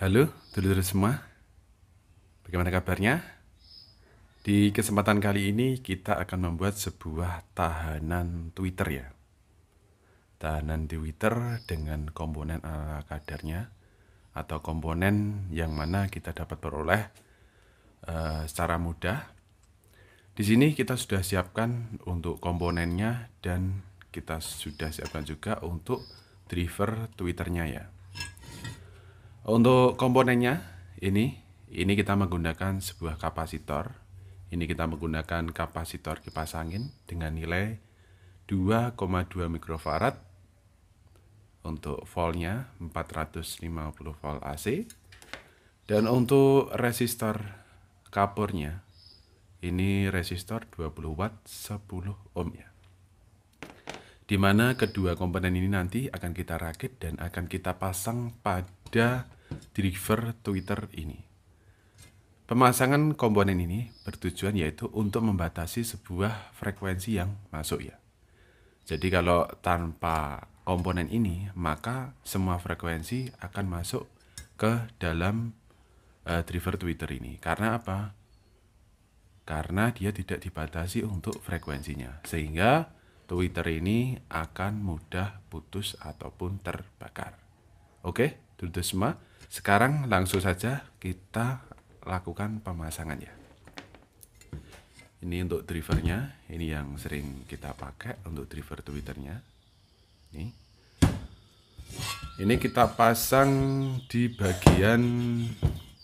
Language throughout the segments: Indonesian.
Halo, dulur semua. Bagaimana kabarnya? Di kesempatan kali ini kita akan membuat sebuah tahanan Twitter ya. Tahanan Twitter dengan komponen ala kadarnya atau komponen yang mana kita dapat peroleh uh, secara mudah. Di sini kita sudah siapkan untuk komponennya dan kita sudah siapkan juga untuk driver Twitternya ya. Untuk komponennya ini ini kita menggunakan sebuah kapasitor. Ini kita menggunakan kapasitor kipas angin dengan nilai 2,2 mikrofarad untuk voltnya 450 volt AC dan untuk resistor kapurnya ini resistor 20 watt 10 ohm ya Dimana kedua komponen ini nanti akan kita rakit dan akan kita pasang pada driver Twitter ini. Pemasangan komponen ini bertujuan yaitu untuk membatasi sebuah frekuensi yang masuk ya. Jadi kalau tanpa komponen ini, maka semua frekuensi akan masuk ke dalam uh, driver Twitter ini. Karena apa? Karena dia tidak dibatasi untuk frekuensinya. Sehingga Twitter ini akan mudah putus ataupun terbakar. Oke, okay? tutup semua. Sekarang langsung saja kita lakukan pemasangan ya. Ini untuk drivernya, ini yang sering kita pakai untuk driver Twitternya. Ini. Ini kita pasang di bagian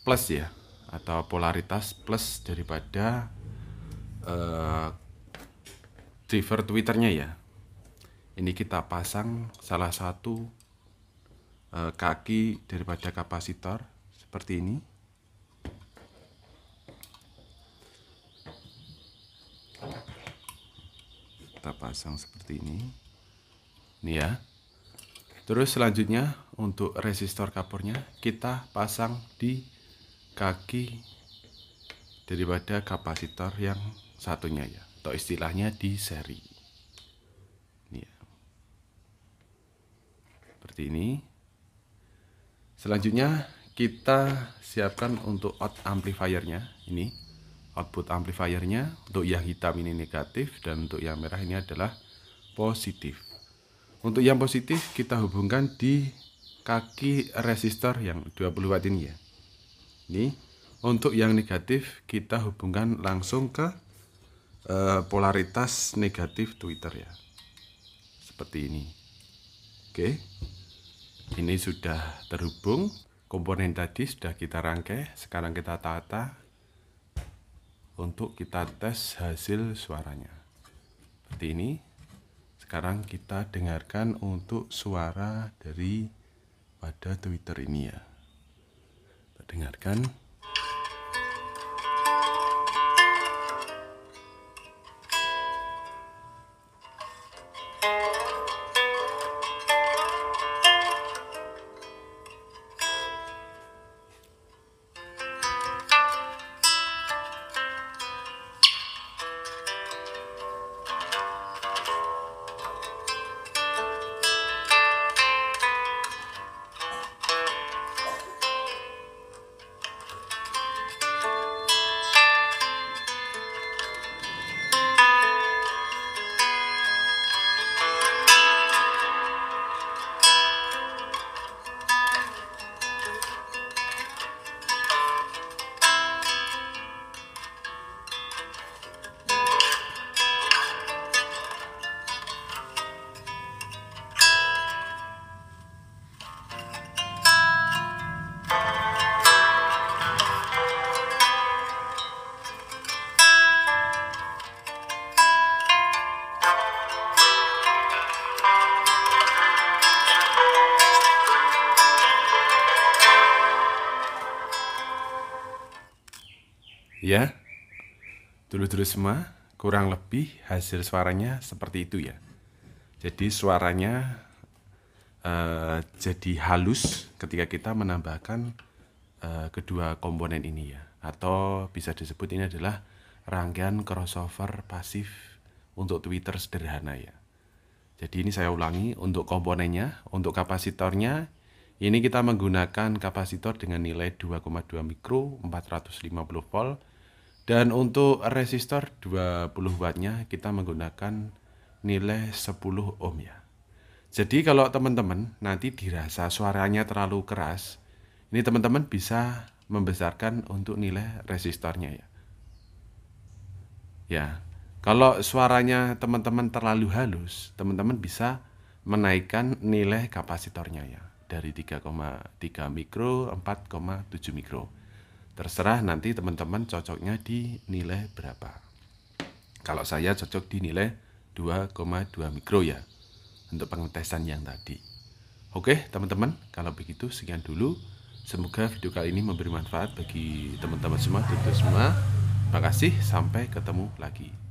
plus ya atau polaritas plus daripada uh, driver Twitternya ya. Ini kita pasang salah satu Eh, kaki daripada kapasitor seperti ini kita pasang seperti ini ini ya terus selanjutnya untuk resistor kapurnya kita pasang di kaki daripada kapasitor yang satunya ya atau istilahnya di seri ini ya. seperti ini Selanjutnya kita siapkan untuk out amplifiernya ini output amplifiernya untuk yang hitam ini negatif dan untuk yang merah ini adalah positif untuk yang positif kita hubungkan di kaki resistor yang 20 watt ini ya ini untuk yang negatif kita hubungkan langsung ke e, polaritas negatif Twitter ya seperti ini oke okay ini sudah terhubung komponen tadi sudah kita rangkai sekarang kita tata untuk kita tes hasil suaranya seperti ini sekarang kita dengarkan untuk suara dari pada Twitter ini ya kita dengarkan Ya, dulu-dulu semua kurang lebih hasil suaranya seperti itu ya. Jadi suaranya uh, jadi halus ketika kita menambahkan uh, kedua komponen ini ya. Atau bisa disebut ini adalah rangkaian crossover pasif untuk Twitter sederhana ya. Jadi ini saya ulangi untuk komponennya, untuk kapasitornya ini kita menggunakan kapasitor dengan nilai 2,2 mikro 450 volt dan untuk resistor 20 wattnya kita menggunakan nilai 10 ohm ya. Jadi kalau teman-teman nanti dirasa suaranya terlalu keras, ini teman-teman bisa membesarkan untuk nilai resistornya ya. Ya, kalau suaranya teman-teman terlalu halus, teman-teman bisa menaikkan nilai kapasitornya ya dari 3,3 mikro 4,7 mikro. Terserah nanti teman-teman cocoknya di nilai berapa. Kalau saya cocok di nilai 2,2 mikro ya untuk pengetesan yang tadi. Oke, teman-teman, kalau begitu sekian dulu. Semoga video kali ini memberi manfaat bagi teman-teman semua, semua. Terima kasih, sampai ketemu lagi.